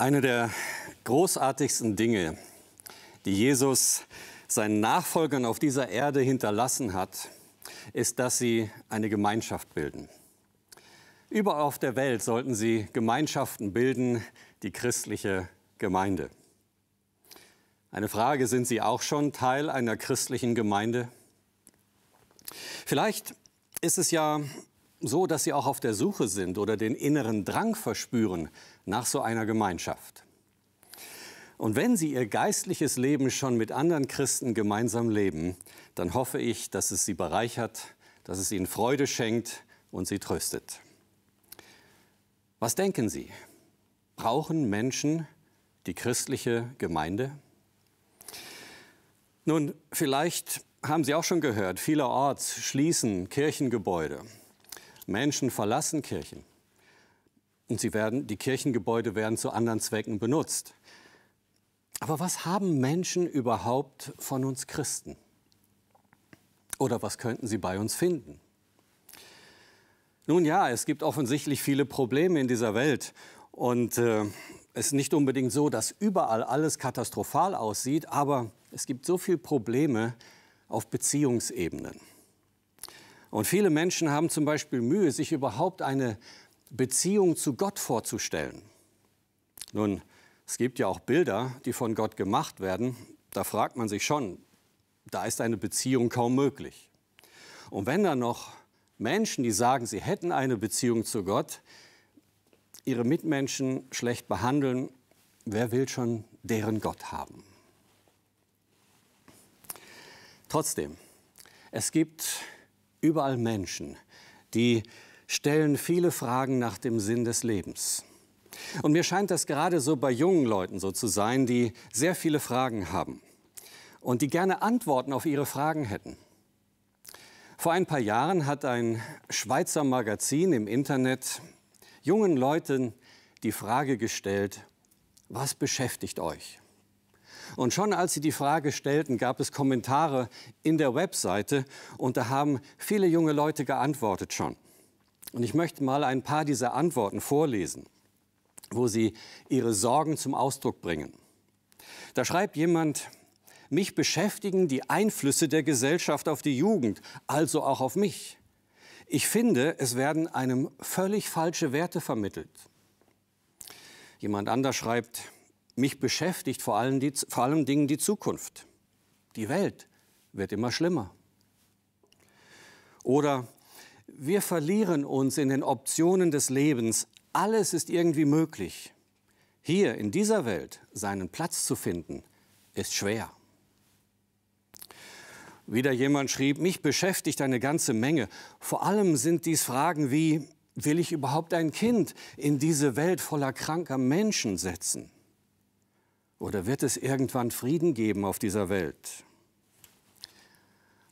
Eine der großartigsten Dinge, die Jesus seinen Nachfolgern auf dieser Erde hinterlassen hat, ist, dass sie eine Gemeinschaft bilden. Überall auf der Welt sollten sie Gemeinschaften bilden, die christliche Gemeinde. Eine Frage, sind Sie auch schon Teil einer christlichen Gemeinde? Vielleicht ist es ja so, dass sie auch auf der Suche sind oder den inneren Drang verspüren nach so einer Gemeinschaft. Und wenn sie ihr geistliches Leben schon mit anderen Christen gemeinsam leben, dann hoffe ich, dass es sie bereichert, dass es ihnen Freude schenkt und sie tröstet. Was denken Sie? Brauchen Menschen die christliche Gemeinde? Nun, vielleicht haben Sie auch schon gehört, vielerorts schließen Kirchengebäude. Menschen verlassen Kirchen und sie werden, die Kirchengebäude werden zu anderen Zwecken benutzt. Aber was haben Menschen überhaupt von uns Christen? Oder was könnten sie bei uns finden? Nun ja, es gibt offensichtlich viele Probleme in dieser Welt und äh, es ist nicht unbedingt so, dass überall alles katastrophal aussieht, aber es gibt so viele Probleme auf Beziehungsebenen. Und viele Menschen haben zum Beispiel Mühe, sich überhaupt eine Beziehung zu Gott vorzustellen. Nun, es gibt ja auch Bilder, die von Gott gemacht werden. Da fragt man sich schon, da ist eine Beziehung kaum möglich. Und wenn dann noch Menschen, die sagen, sie hätten eine Beziehung zu Gott, ihre Mitmenschen schlecht behandeln, wer will schon deren Gott haben? Trotzdem, es gibt überall Menschen, die stellen viele Fragen nach dem Sinn des Lebens. Und mir scheint das gerade so bei jungen Leuten so zu sein, die sehr viele Fragen haben und die gerne Antworten auf ihre Fragen hätten. Vor ein paar Jahren hat ein Schweizer Magazin im Internet jungen Leuten die Frage gestellt, was beschäftigt euch? Und schon als sie die Frage stellten, gab es Kommentare in der Webseite und da haben viele junge Leute geantwortet schon. Und ich möchte mal ein paar dieser Antworten vorlesen, wo sie ihre Sorgen zum Ausdruck bringen. Da schreibt jemand, mich beschäftigen die Einflüsse der Gesellschaft auf die Jugend, also auch auf mich. Ich finde, es werden einem völlig falsche Werte vermittelt. Jemand anders schreibt, mich beschäftigt vor allem, die, vor allem Dingen die Zukunft. Die Welt wird immer schlimmer. Oder wir verlieren uns in den Optionen des Lebens. Alles ist irgendwie möglich. Hier in dieser Welt seinen Platz zu finden, ist schwer. Wieder jemand schrieb, mich beschäftigt eine ganze Menge. Vor allem sind dies Fragen wie, will ich überhaupt ein Kind in diese Welt voller kranker Menschen setzen? Oder wird es irgendwann Frieden geben auf dieser Welt?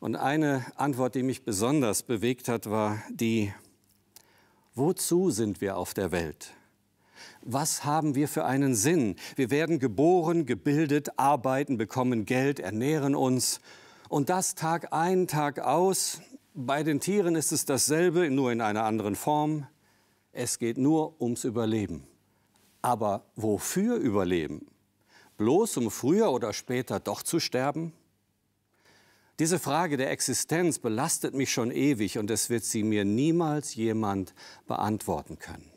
Und eine Antwort, die mich besonders bewegt hat, war die, wozu sind wir auf der Welt? Was haben wir für einen Sinn? Wir werden geboren, gebildet, arbeiten, bekommen Geld, ernähren uns. Und das Tag ein, Tag aus. Bei den Tieren ist es dasselbe, nur in einer anderen Form. Es geht nur ums Überleben. Aber wofür Überleben? bloß um früher oder später doch zu sterben? Diese Frage der Existenz belastet mich schon ewig und es wird sie mir niemals jemand beantworten können.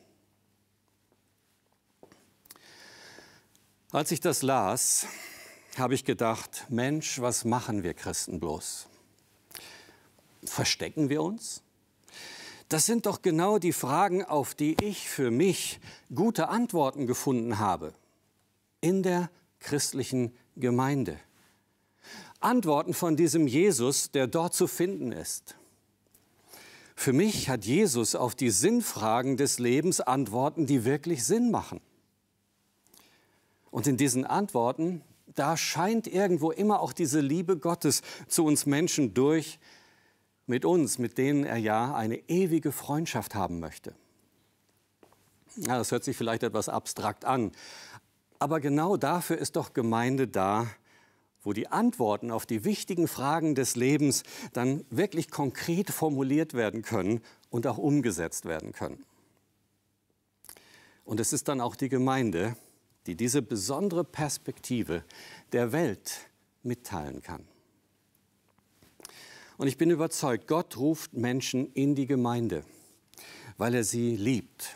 Als ich das las, habe ich gedacht, Mensch, was machen wir Christen bloß? Verstecken wir uns? Das sind doch genau die Fragen, auf die ich für mich gute Antworten gefunden habe. In der christlichen Gemeinde. Antworten von diesem Jesus, der dort zu finden ist. Für mich hat Jesus auf die Sinnfragen des Lebens Antworten, die wirklich Sinn machen. Und in diesen Antworten, da scheint irgendwo immer auch diese Liebe Gottes zu uns Menschen durch, mit uns, mit denen er ja eine ewige Freundschaft haben möchte. Ja, das hört sich vielleicht etwas abstrakt an, aber genau dafür ist doch Gemeinde da, wo die Antworten auf die wichtigen Fragen des Lebens dann wirklich konkret formuliert werden können und auch umgesetzt werden können. Und es ist dann auch die Gemeinde, die diese besondere Perspektive der Welt mitteilen kann. Und ich bin überzeugt, Gott ruft Menschen in die Gemeinde, weil er sie liebt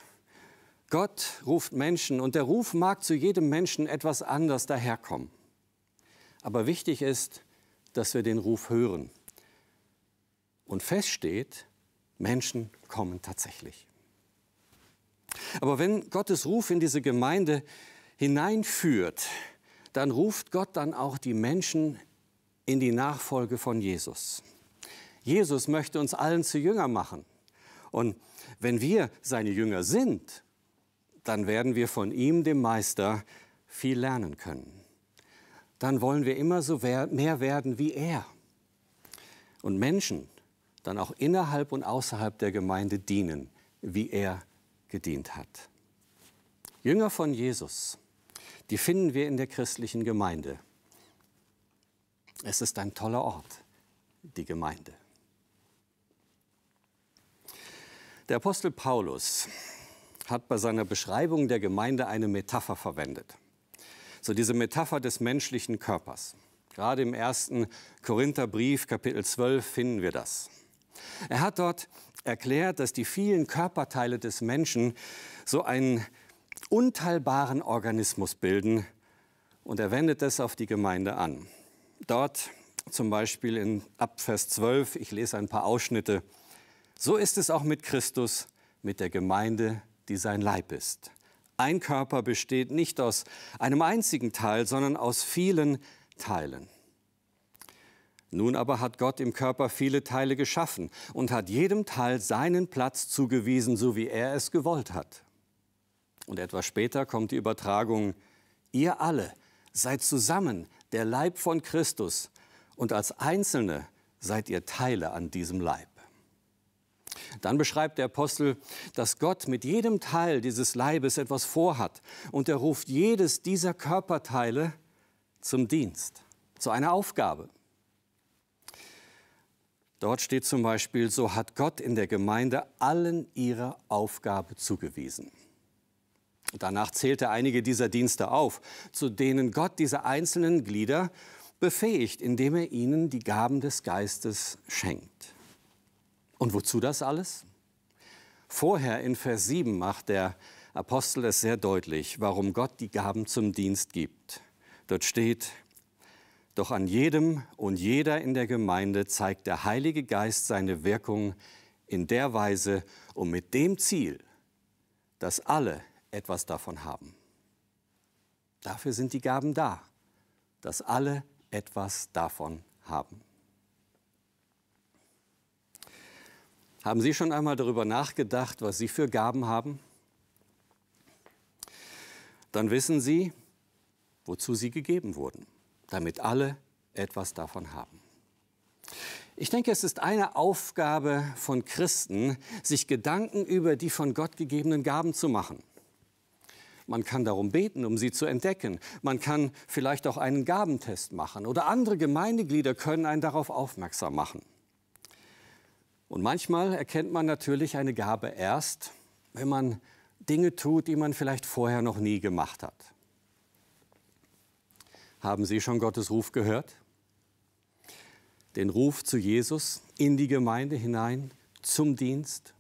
Gott ruft Menschen und der Ruf mag zu jedem Menschen etwas anders daherkommen. Aber wichtig ist, dass wir den Ruf hören. Und feststeht, Menschen kommen tatsächlich. Aber wenn Gottes Ruf in diese Gemeinde hineinführt, dann ruft Gott dann auch die Menschen in die Nachfolge von Jesus. Jesus möchte uns allen zu Jünger machen. Und wenn wir seine Jünger sind, dann werden wir von ihm, dem Meister, viel lernen können. Dann wollen wir immer so mehr werden wie er. Und Menschen dann auch innerhalb und außerhalb der Gemeinde dienen, wie er gedient hat. Jünger von Jesus, die finden wir in der christlichen Gemeinde. Es ist ein toller Ort, die Gemeinde. Der Apostel Paulus hat bei seiner Beschreibung der Gemeinde eine Metapher verwendet. So diese Metapher des menschlichen Körpers. Gerade im ersten Korintherbrief, Kapitel 12, finden wir das. Er hat dort erklärt, dass die vielen Körperteile des Menschen so einen unteilbaren Organismus bilden und er wendet das auf die Gemeinde an. Dort zum Beispiel in Abvers 12, ich lese ein paar Ausschnitte, so ist es auch mit Christus, mit der Gemeinde die sein Leib ist. Ein Körper besteht nicht aus einem einzigen Teil, sondern aus vielen Teilen. Nun aber hat Gott im Körper viele Teile geschaffen und hat jedem Teil seinen Platz zugewiesen, so wie er es gewollt hat. Und etwas später kommt die Übertragung, ihr alle seid zusammen der Leib von Christus und als Einzelne seid ihr Teile an diesem Leib. Dann beschreibt der Apostel, dass Gott mit jedem Teil dieses Leibes etwas vorhat und er ruft jedes dieser Körperteile zum Dienst, zu einer Aufgabe. Dort steht zum Beispiel, so hat Gott in der Gemeinde allen ihrer Aufgabe zugewiesen. Danach zählt er einige dieser Dienste auf, zu denen Gott diese einzelnen Glieder befähigt, indem er ihnen die Gaben des Geistes schenkt. Und wozu das alles? Vorher in Vers 7 macht der Apostel es sehr deutlich, warum Gott die Gaben zum Dienst gibt. Dort steht, doch an jedem und jeder in der Gemeinde zeigt der Heilige Geist seine Wirkung in der Weise und mit dem Ziel, dass alle etwas davon haben. Dafür sind die Gaben da, dass alle etwas davon haben. Haben Sie schon einmal darüber nachgedacht, was Sie für Gaben haben? Dann wissen Sie, wozu sie gegeben wurden, damit alle etwas davon haben. Ich denke, es ist eine Aufgabe von Christen, sich Gedanken über die von Gott gegebenen Gaben zu machen. Man kann darum beten, um sie zu entdecken. Man kann vielleicht auch einen Gabentest machen oder andere Gemeindeglieder können einen darauf aufmerksam machen. Und manchmal erkennt man natürlich eine Gabe erst, wenn man Dinge tut, die man vielleicht vorher noch nie gemacht hat. Haben Sie schon Gottes Ruf gehört? Den Ruf zu Jesus in die Gemeinde hinein, zum Dienst?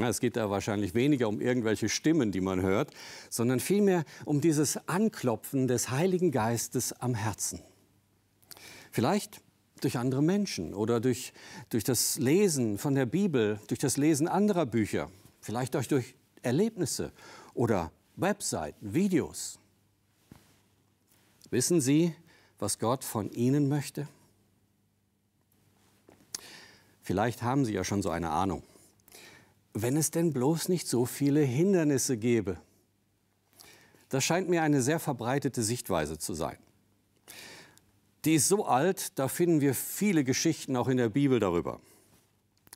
Es geht da wahrscheinlich weniger um irgendwelche Stimmen, die man hört, sondern vielmehr um dieses Anklopfen des Heiligen Geistes am Herzen. Vielleicht durch andere Menschen oder durch, durch das Lesen von der Bibel, durch das Lesen anderer Bücher, vielleicht auch durch Erlebnisse oder Webseiten, Videos. Wissen Sie, was Gott von Ihnen möchte? Vielleicht haben Sie ja schon so eine Ahnung. Wenn es denn bloß nicht so viele Hindernisse gäbe. Das scheint mir eine sehr verbreitete Sichtweise zu sein die ist so alt, da finden wir viele Geschichten auch in der Bibel darüber.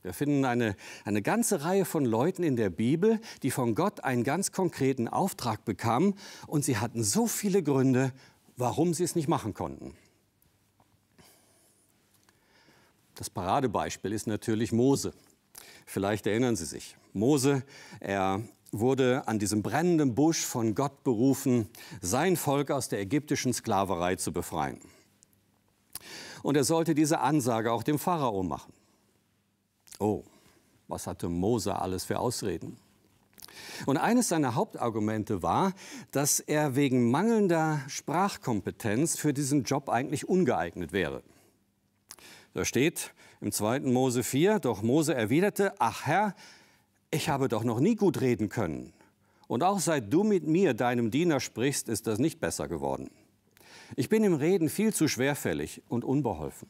Wir finden eine, eine ganze Reihe von Leuten in der Bibel, die von Gott einen ganz konkreten Auftrag bekamen und sie hatten so viele Gründe, warum sie es nicht machen konnten. Das Paradebeispiel ist natürlich Mose. Vielleicht erinnern Sie sich. Mose, er wurde an diesem brennenden Busch von Gott berufen, sein Volk aus der ägyptischen Sklaverei zu befreien. Und er sollte diese Ansage auch dem Pharao machen. Oh, was hatte Mose alles für Ausreden? Und eines seiner Hauptargumente war, dass er wegen mangelnder Sprachkompetenz für diesen Job eigentlich ungeeignet wäre. Da steht im 2. Mose 4, doch Mose erwiderte, ach Herr, ich habe doch noch nie gut reden können. Und auch seit du mit mir, deinem Diener, sprichst, ist das nicht besser geworden. Ich bin im Reden viel zu schwerfällig und unbeholfen.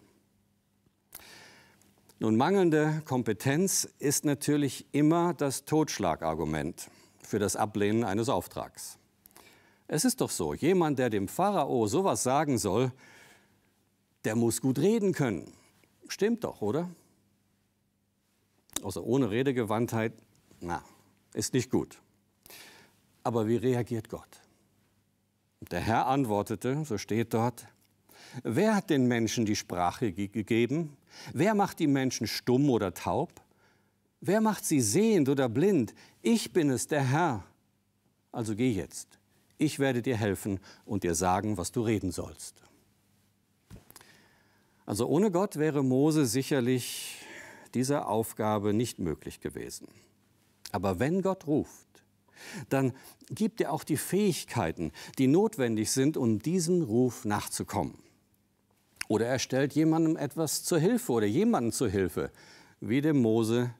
Nun, mangelnde Kompetenz ist natürlich immer das Totschlagargument für das Ablehnen eines Auftrags. Es ist doch so, jemand, der dem Pharao sowas sagen soll, der muss gut reden können. Stimmt doch, oder? Also ohne Redegewandtheit, na, ist nicht gut. Aber wie reagiert Gott? Der Herr antwortete, so steht dort, wer hat den Menschen die Sprache gegeben? Wer macht die Menschen stumm oder taub? Wer macht sie sehend oder blind? Ich bin es, der Herr. Also geh jetzt. Ich werde dir helfen und dir sagen, was du reden sollst. Also ohne Gott wäre Mose sicherlich dieser Aufgabe nicht möglich gewesen. Aber wenn Gott ruft, dann gibt er auch die Fähigkeiten, die notwendig sind, um diesem Ruf nachzukommen. Oder er stellt jemandem etwas zur Hilfe oder jemanden zur Hilfe, wie dem Mose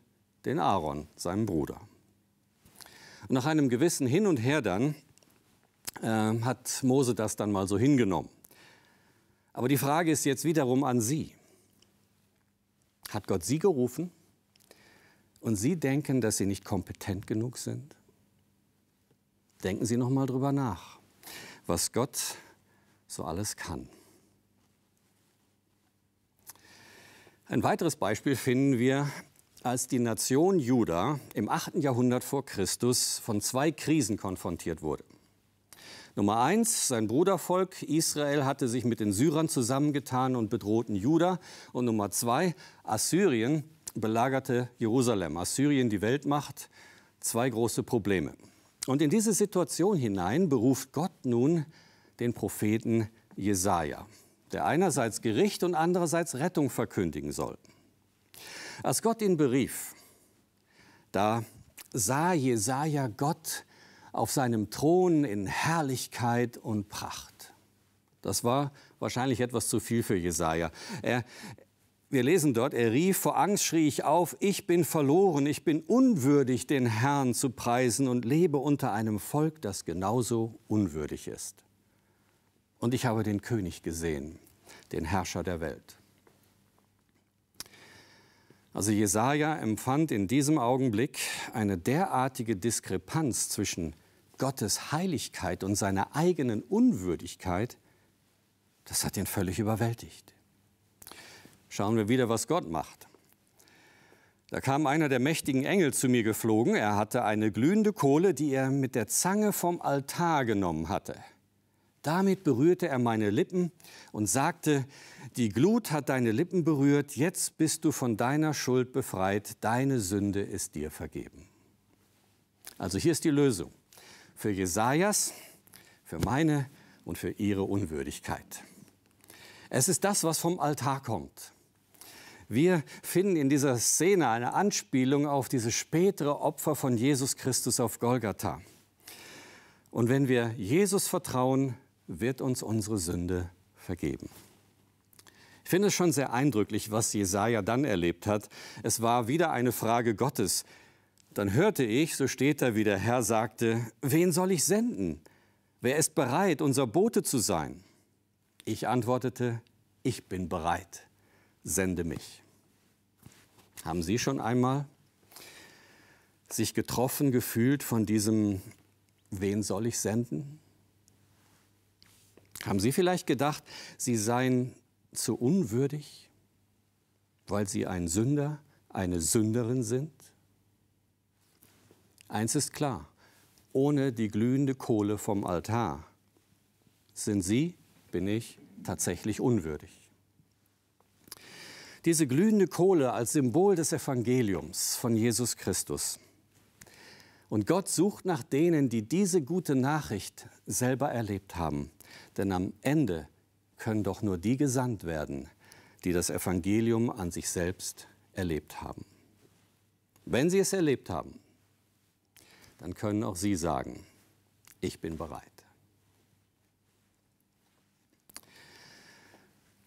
den Aaron, seinem Bruder. Und nach einem gewissen Hin und Her dann äh, hat Mose das dann mal so hingenommen. Aber die Frage ist jetzt wiederum an Sie. Hat Gott Sie gerufen und Sie denken, dass Sie nicht kompetent genug sind? Denken Sie noch mal drüber nach, was Gott so alles kann. Ein weiteres Beispiel finden wir, als die Nation Juda im 8. Jahrhundert vor Christus von zwei Krisen konfrontiert wurde. Nummer eins, sein Brudervolk Israel hatte sich mit den Syrern zusammengetan und bedrohten Juda. Und Nummer zwei, Assyrien belagerte Jerusalem. Assyrien die Weltmacht, zwei große Probleme. Und in diese Situation hinein beruft Gott nun den Propheten Jesaja, der einerseits Gericht und andererseits Rettung verkündigen soll. Als Gott ihn berief, da sah Jesaja Gott auf seinem Thron in Herrlichkeit und Pracht. Das war wahrscheinlich etwas zu viel für Jesaja. Er, wir lesen dort, er rief, vor Angst schrie ich auf, ich bin verloren, ich bin unwürdig, den Herrn zu preisen und lebe unter einem Volk, das genauso unwürdig ist. Und ich habe den König gesehen, den Herrscher der Welt. Also Jesaja empfand in diesem Augenblick eine derartige Diskrepanz zwischen Gottes Heiligkeit und seiner eigenen Unwürdigkeit, das hat ihn völlig überwältigt. Schauen wir wieder, was Gott macht. Da kam einer der mächtigen Engel zu mir geflogen. Er hatte eine glühende Kohle, die er mit der Zange vom Altar genommen hatte. Damit berührte er meine Lippen und sagte, die Glut hat deine Lippen berührt, jetzt bist du von deiner Schuld befreit, deine Sünde ist dir vergeben. Also hier ist die Lösung für Jesajas, für meine und für ihre Unwürdigkeit. Es ist das, was vom Altar kommt. Wir finden in dieser Szene eine Anspielung auf dieses spätere Opfer von Jesus Christus auf Golgatha. Und wenn wir Jesus vertrauen, wird uns unsere Sünde vergeben. Ich finde es schon sehr eindrücklich, was Jesaja dann erlebt hat. Es war wieder eine Frage Gottes. Dann hörte ich, so steht da, wie der Herr sagte: Wen soll ich senden? Wer ist bereit, unser Bote zu sein? Ich antwortete: Ich bin bereit sende mich. Haben Sie schon einmal sich getroffen gefühlt von diesem, wen soll ich senden? Haben Sie vielleicht gedacht, Sie seien zu unwürdig, weil Sie ein Sünder, eine Sünderin sind? Eins ist klar, ohne die glühende Kohle vom Altar sind Sie, bin ich, tatsächlich unwürdig diese glühende Kohle als Symbol des Evangeliums von Jesus Christus. Und Gott sucht nach denen, die diese gute Nachricht selber erlebt haben. Denn am Ende können doch nur die gesandt werden, die das Evangelium an sich selbst erlebt haben. Wenn sie es erlebt haben, dann können auch sie sagen, ich bin bereit.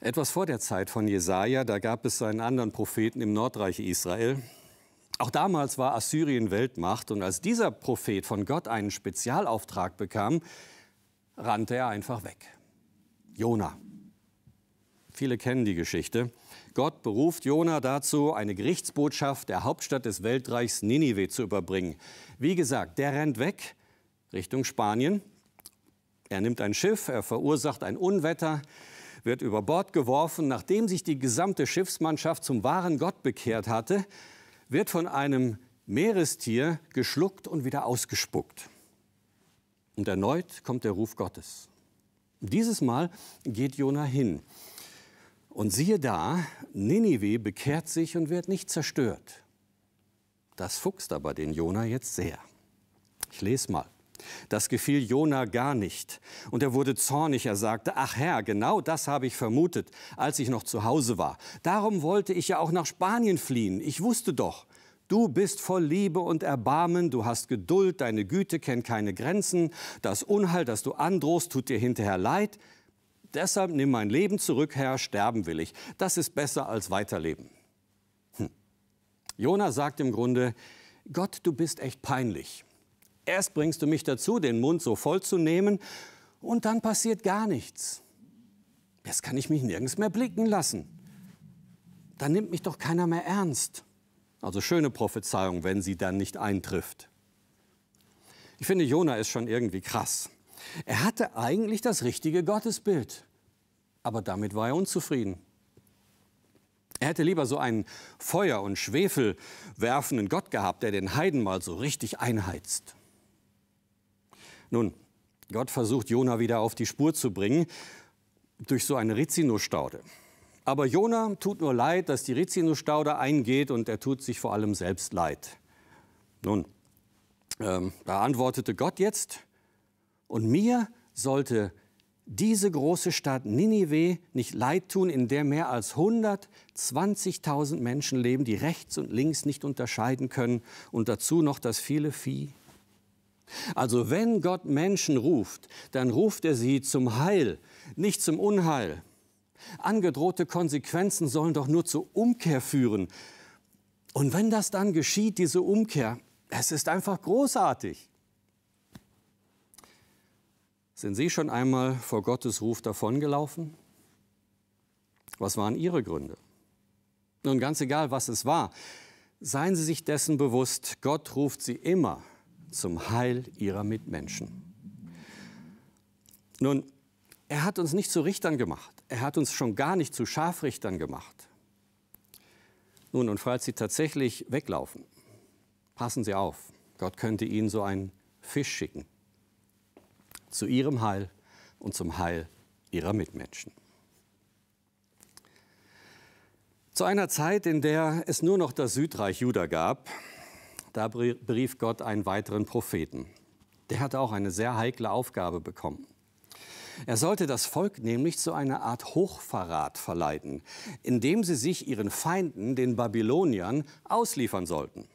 Etwas vor der Zeit von Jesaja, da gab es einen anderen Propheten im Nordreich Israel. Auch damals war Assyrien Weltmacht und als dieser Prophet von Gott einen Spezialauftrag bekam, rannte er einfach weg. Jona. Viele kennen die Geschichte. Gott beruft Jona dazu, eine Gerichtsbotschaft der Hauptstadt des Weltreichs Ninive zu überbringen. Wie gesagt, der rennt weg Richtung Spanien. Er nimmt ein Schiff, er verursacht ein Unwetter wird über Bord geworfen. Nachdem sich die gesamte Schiffsmannschaft zum wahren Gott bekehrt hatte, wird von einem Meerestier geschluckt und wieder ausgespuckt. Und erneut kommt der Ruf Gottes. Dieses Mal geht Jona hin. Und siehe da, Ninive bekehrt sich und wird nicht zerstört. Das fuchst aber den Jona jetzt sehr. Ich lese mal. Das gefiel Jona gar nicht. Und er wurde zornig. Er sagte, ach Herr, genau das habe ich vermutet, als ich noch zu Hause war. Darum wollte ich ja auch nach Spanien fliehen. Ich wusste doch, du bist voll Liebe und Erbarmen, du hast Geduld, deine Güte kennt keine Grenzen. Das Unheil, das du androhst, tut dir hinterher leid. Deshalb nimm mein Leben zurück, Herr, sterben will ich. Das ist besser als weiterleben. Hm. Jona sagt im Grunde, Gott, du bist echt peinlich. Erst bringst du mich dazu, den Mund so voll zu nehmen, und dann passiert gar nichts. Jetzt kann ich mich nirgends mehr blicken lassen. Dann nimmt mich doch keiner mehr ernst. Also schöne Prophezeiung, wenn sie dann nicht eintrifft. Ich finde, Jona ist schon irgendwie krass. Er hatte eigentlich das richtige Gottesbild, aber damit war er unzufrieden. Er hätte lieber so einen Feuer- und Schwefelwerfenden Gott gehabt, der den Heiden mal so richtig einheizt. Nun, Gott versucht Jona wieder auf die Spur zu bringen durch so eine Rizinusstaude. Aber Jona tut nur leid, dass die Rizinusstaude eingeht und er tut sich vor allem selbst leid. Nun, ähm, da antwortete Gott jetzt, und mir sollte diese große Stadt Ninive nicht leid tun, in der mehr als 120.000 Menschen leben, die rechts und links nicht unterscheiden können und dazu noch das viele Vieh also wenn Gott Menschen ruft, dann ruft er sie zum Heil, nicht zum Unheil. Angedrohte Konsequenzen sollen doch nur zur Umkehr führen. Und wenn das dann geschieht, diese Umkehr, es ist einfach großartig. Sind Sie schon einmal vor Gottes Ruf davongelaufen? Was waren Ihre Gründe? Nun, ganz egal, was es war, seien Sie sich dessen bewusst, Gott ruft Sie immer zum Heil ihrer Mitmenschen. Nun, er hat uns nicht zu Richtern gemacht. Er hat uns schon gar nicht zu Scharfrichtern gemacht. Nun, und falls Sie tatsächlich weglaufen, passen Sie auf. Gott könnte Ihnen so einen Fisch schicken. Zu Ihrem Heil und zum Heil Ihrer Mitmenschen. Zu einer Zeit, in der es nur noch das Südreich Juda gab, da berief Gott einen weiteren Propheten. Der hatte auch eine sehr heikle Aufgabe bekommen. Er sollte das Volk nämlich zu einer Art Hochverrat verleiten, indem sie sich ihren Feinden, den Babyloniern, ausliefern sollten.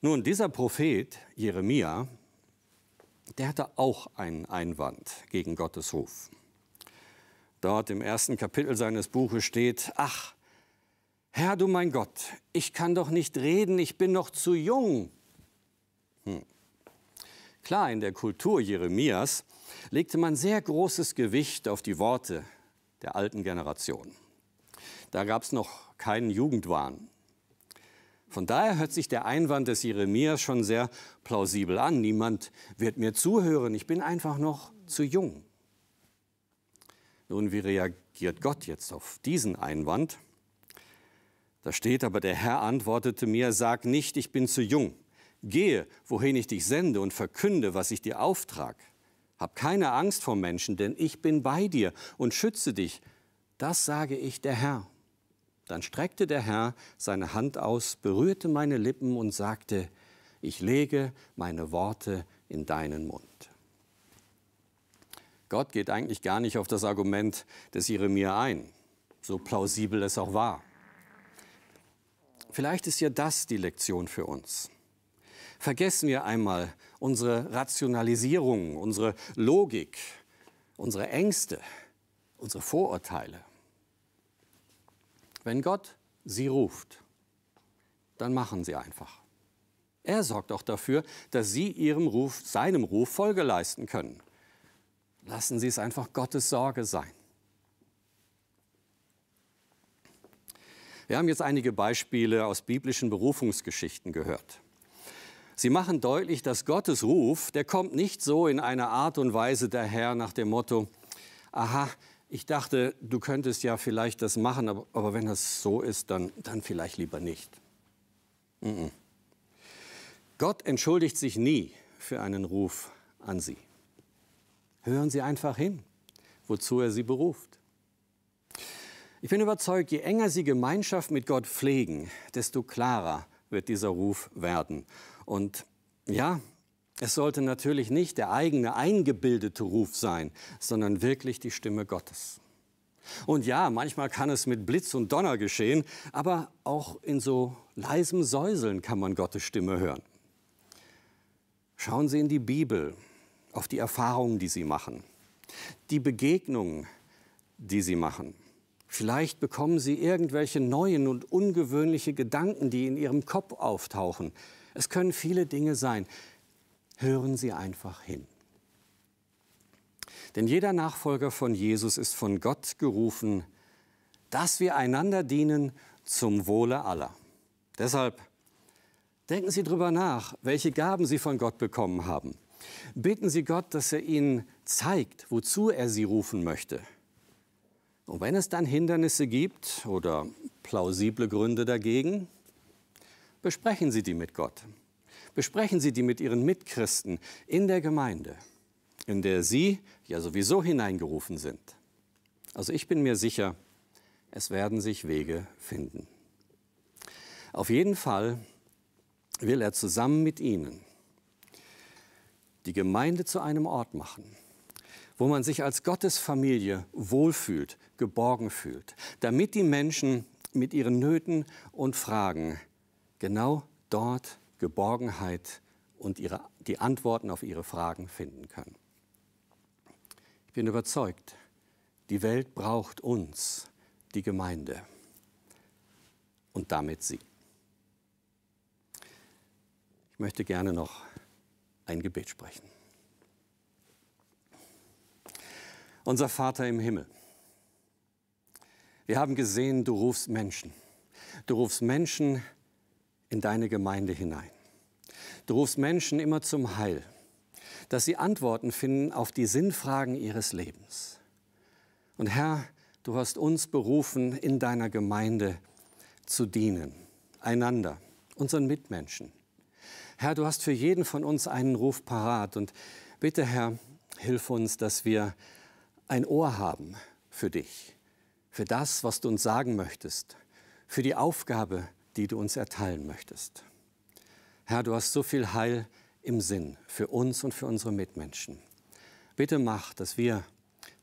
Nun, dieser Prophet Jeremia, der hatte auch einen Einwand gegen Gottes Ruf. Dort im ersten Kapitel seines Buches steht, ach, Herr du mein Gott, ich kann doch nicht reden, ich bin noch zu jung. Hm. Klar, in der Kultur Jeremias legte man sehr großes Gewicht auf die Worte der alten Generation. Da gab es noch keinen Jugendwahn. Von daher hört sich der Einwand des Jeremias schon sehr plausibel an. Niemand wird mir zuhören, ich bin einfach noch zu jung. Nun, wie reagiert Gott jetzt auf diesen Einwand? Da steht aber, der Herr antwortete mir, sag nicht, ich bin zu jung. Gehe, wohin ich dich sende und verkünde, was ich dir auftrag. Hab keine Angst vor Menschen, denn ich bin bei dir und schütze dich. Das sage ich der Herr. Dann streckte der Herr seine Hand aus, berührte meine Lippen und sagte, ich lege meine Worte in deinen Mund. Gott geht eigentlich gar nicht auf das Argument des Jeremia ein, so plausibel es auch war. Vielleicht ist ja das die Lektion für uns. Vergessen wir einmal unsere Rationalisierung, unsere Logik, unsere Ängste, unsere Vorurteile. Wenn Gott sie ruft, dann machen sie einfach. Er sorgt auch dafür, dass sie ihrem Ruf, seinem Ruf Folge leisten können. Lassen Sie es einfach Gottes Sorge sein. Wir haben jetzt einige Beispiele aus biblischen Berufungsgeschichten gehört. Sie machen deutlich, dass Gottes Ruf, der kommt nicht so in einer Art und Weise daher nach dem Motto, aha, ich dachte, du könntest ja vielleicht das machen, aber, aber wenn das so ist, dann, dann vielleicht lieber nicht. Mm -mm. Gott entschuldigt sich nie für einen Ruf an Sie. Hören Sie einfach hin, wozu er Sie beruft. Ich bin überzeugt, je enger Sie Gemeinschaft mit Gott pflegen, desto klarer wird dieser Ruf werden. Und ja, es sollte natürlich nicht der eigene eingebildete Ruf sein, sondern wirklich die Stimme Gottes. Und ja, manchmal kann es mit Blitz und Donner geschehen, aber auch in so leisem Säuseln kann man Gottes Stimme hören. Schauen Sie in die Bibel, auf die Erfahrungen, die Sie machen, die Begegnungen, die Sie machen. Vielleicht bekommen Sie irgendwelche neuen und ungewöhnliche Gedanken, die in Ihrem Kopf auftauchen. Es können viele Dinge sein. Hören Sie einfach hin. Denn jeder Nachfolger von Jesus ist von Gott gerufen, dass wir einander dienen zum Wohle aller. Deshalb denken Sie darüber nach, welche Gaben Sie von Gott bekommen haben. Bitten Sie Gott, dass er Ihnen zeigt, wozu er Sie rufen möchte. Und wenn es dann Hindernisse gibt oder plausible Gründe dagegen, besprechen Sie die mit Gott. Besprechen Sie die mit Ihren Mitchristen in der Gemeinde, in der Sie ja sowieso hineingerufen sind. Also ich bin mir sicher, es werden sich Wege finden. Auf jeden Fall will er zusammen mit Ihnen die Gemeinde zu einem Ort machen, wo man sich als Gottesfamilie wohlfühlt, geborgen fühlt, damit die Menschen mit ihren Nöten und Fragen genau dort Geborgenheit und ihre, die Antworten auf ihre Fragen finden können. Ich bin überzeugt, die Welt braucht uns, die Gemeinde und damit sie. Ich möchte gerne noch ein Gebet sprechen. Unser Vater im Himmel, wir haben gesehen, du rufst Menschen. Du rufst Menschen in deine Gemeinde hinein. Du rufst Menschen immer zum Heil, dass sie Antworten finden auf die Sinnfragen ihres Lebens. Und Herr, du hast uns berufen, in deiner Gemeinde zu dienen, einander, unseren Mitmenschen. Herr, du hast für jeden von uns einen Ruf parat. Und bitte, Herr, hilf uns, dass wir ein Ohr haben für dich für das, was du uns sagen möchtest, für die Aufgabe, die du uns erteilen möchtest. Herr, du hast so viel Heil im Sinn für uns und für unsere Mitmenschen. Bitte mach, dass wir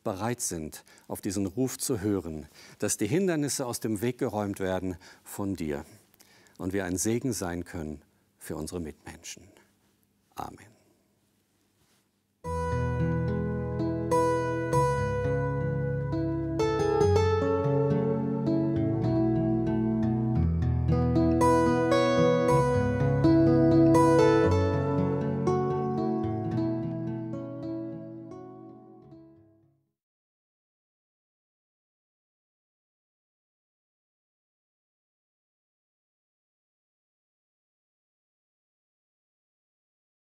bereit sind, auf diesen Ruf zu hören, dass die Hindernisse aus dem Weg geräumt werden von dir und wir ein Segen sein können für unsere Mitmenschen. Amen.